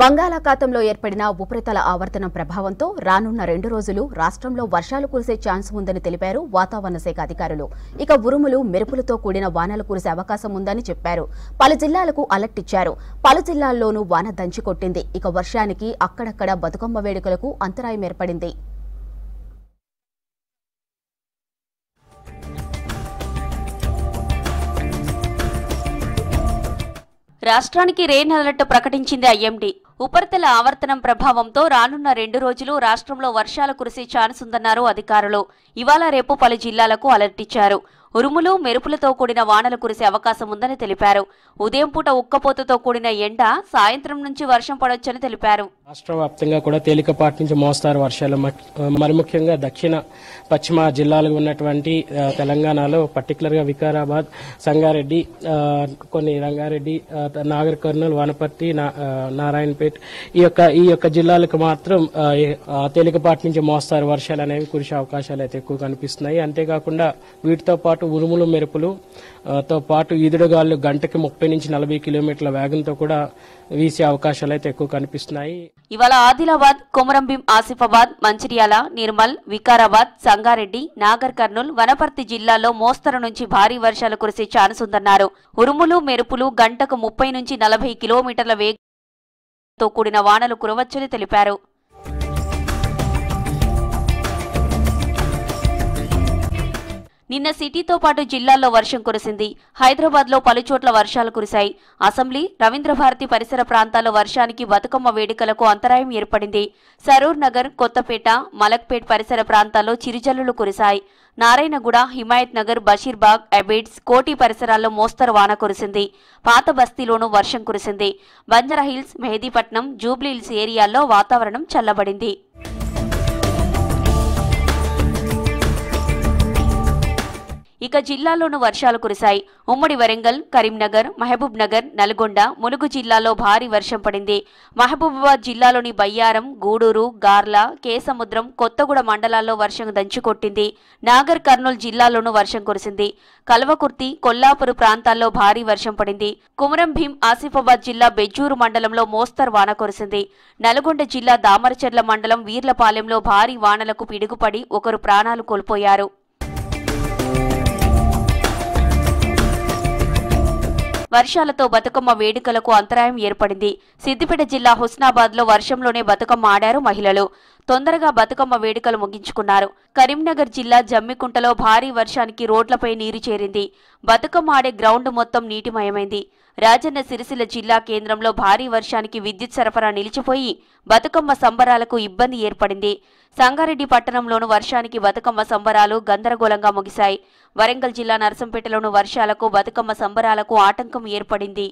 బంగాళాఖాతంలో ఏర్పడిన ఉపరితల ఆవర్తనం ప్రభావంతో రానున్న రెండు రోజులు రాష్ట్రంలో వర్షాలు కురిసే ఛాన్స్ ఉందని తెలిపారు వాతావరణ శాఖ అధికారులు ఇక ఉరుములు మెరుపులతో కూడిన వానలు కురిసే అవకాశం ఉందని చెప్పారు పలు జిల్లాలకు అలర్ట్ ఇచ్చారు పలు జిల్లాల్లోనూ వాన దంచి కొట్టింది ఇక వర్షానికి అక్కడక్కడ బతుకమ్మ వేడుకలకు అంతరాయం ఏర్పడింది రాష్ట్రానికి రెయిన్ అలర్ట్ ప్రకటించింది ఐఎండీ ఉపరితల ఆవర్తనం ప్రభావంతో రానున్న రెండు రోజులు రాష్ట్రంలో వర్షాలు కురిసే ఛాన్స్ ఉందన్నారు అధికారులు ఇవాళ రేపు పలు జిల్లాలకు అలర్ట్ ఇచ్చారు ఉరుములు మెరుపులతో కూడిన వానలు కురిసే అవకాశం ఉందని తెలిపారు ఉదయం పూట ఉక్కపోతతో కూడిన ఎండ సాయంత్రం నుంచి వర్షం పడొచ్చని తెలిపారు రాష్ట్ర వ్యాప్తంగా కూడా తేలికపాటి నుంచి మోస్తారు వర్షాలు మరి ముఖ్యంగా దక్షిణ పశ్చిమ జిల్లాలకు ఉన్నటువంటి తెలంగాణలో పర్టికులర్గా వికారాబాద్ సంగారెడ్డి కొన్ని రంగారెడ్డి నాగర్ కర్నూలు వనపర్తి నారాయణపేట్ ఈ యొక్క ఈ యొక్క జిల్లాలకు మాత్రం తేలికపాటి నుంచి మోస్తారు వర్షాలు అనేవి కురిసే అవకాశాలు అయితే ఎక్కువ కనిపిస్తున్నాయి అంతేకాకుండా వీటితో పాటు ఉరుములు మెరుపులు తో పాటు ఈదుడుగాలు గంటకి ముప్పై నుంచి నలభై కిలోమీటర్ల వేగంతో కూడా వీసే అవకాశాలు అయితే ఎక్కువ కనిపిస్తున్నాయి ఇవాళ ఆదిలాబాద్ కొమరంభీం ఆసిఫాబాద్ మంచిర్యాల నిర్మల్ వికారాబాద్ సంగారెడ్డి నాగర్ కర్నూల్ వనపర్తి జిల్లాల్లో మోస్తరు నుంచి భారీ వర్షాలు కురిసే ఛాన్స్ ఉందన్నారు ఉరుములు మెరుపులు గంటకు ముప్పై నుంచి నలభై కిలోమీటర్ల వేగంతో కూడిన వానలు కురవచ్చని తెలిపారు నిన్న సిటీతో పాటు జిల్లాల్లో వర్షం కురిసింది హైదరాబాద్లో పలుచోట్ల వర్షాలు కురిశాయి అసెంబ్లీ రవీంద్రభారతి పరిసర ప్రాంతాల్లో వర్షానికి బతుకమ్మ వేడుకలకు అంతరాయం ఏర్పడింది సరూర్ నగర్ కొత్తపేట మలక్పేట్ పరిసర ప్రాంతాల్లో చిరుజల్లులు కురిశాయి నారాయణగూడ హిమాయత్ నగర్ బషీర్బాగ్ అబేడ్స్ కోటి పరిసరాల్లో మోస్తరు వాన కురిసింది పాత బస్తీలోనూ వర్షం కురిసింది హిల్స్ మెహదీపట్నం జూబ్లీహిల్స్ ఏరియాల్లో వాతావరణం చల్లబడింది ఇక జిల్లాలోనూ వర్షాలు కురిశాయి ఉమ్మడి వరంగల్ కరీంనగర్ మహబూబ్ నగర్ నల్గొండ ములుగు జిల్లాలో భారీ వర్షం పడింది మహబూబాబాద్ జిల్లాలోని బయ్యారం గూడూరు గార్ల కేసముద్రం కొత్తగూడ మండలాల్లో వర్షం దంచుకొట్టింది నాగర్ కర్నూలు జిల్లాలోనూ వర్షం కురిసింది కల్వకుర్తి కొల్లాపురు ప్రాంతాల్లో భారీ వర్షం పడింది కుమరం భీం ఆసిఫాబాద్ జిల్లా బెజ్జూరు మండలంలో మోస్తరు వాన కురిసింది నల్గొండ జిల్లా దామరచెర్ల మండలం వీర్లపాలెంలో భారీ వానలకు పిడుగుపడి ఒకరు ప్రాణాలు కోల్పోయారు వర్షాలతో బతుకమ్మ వేడుకలకు అంతరాయం ఏర్పడింది సిద్దిపేట జిల్లా హుస్నాబాద్ లో వర్షంలోనే బతుకమ్మ ఆడారు మహిళలు తొందరగా బతుకమ్మ వేడుకలు ముగించుకున్నారు కరీంనగర్ జిల్లా జమ్మికుంటలో భారీ వర్షానికి రోడ్లపై నీరు చేరింది బతుకమ్మ ఆడే గ్రౌండ్ మొత్తం నీటిమయమైంది రాజన్న సిరిసిల్ల జిల్లా కేంద్రంలో భారీ వర్షానికి విద్యుత్ సరఫరా నిలిచిపోయి బతుకమ్మ సంబరాలకు ఇబ్బంది ఏర్పడింది సంగారెడ్డి పట్టణంలోను వర్షానికి బతుకమ్మ సంబరాలు గందరగోళంగా ముగిశాయి వరంగల్ జిల్లా నరసంపేటలోను వర్షాలకు బతుకమ్మ సంబరాలకు ఆటంకం ఏర్పడింది